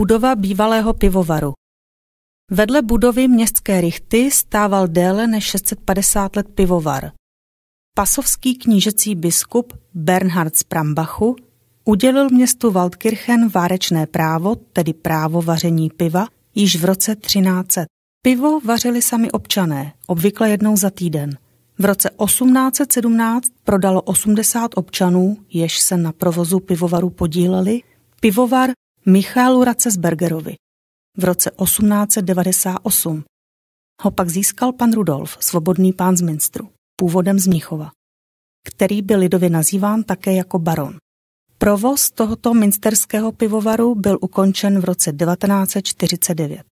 budova bývalého pivovaru. Vedle budovy městské rychty stával déle než 650 let pivovar. Pasovský knížecí biskup Bernhard z Prambachu udělil městu Waldkirchen várečné právo, tedy právo vaření piva, již v roce 1300. Pivo vařili sami občané, obvykle jednou za týden. V roce 1817 prodalo 80 občanů, jež se na provozu pivovaru podíleli, pivovar Michálu Ratzesbergerovi v roce 1898. Ho pak získal pan Rudolf, svobodný pán z Minstru, původem z Mnichova, který byl lidově nazýván také jako baron. Provoz tohoto minsterského pivovaru byl ukončen v roce 1949.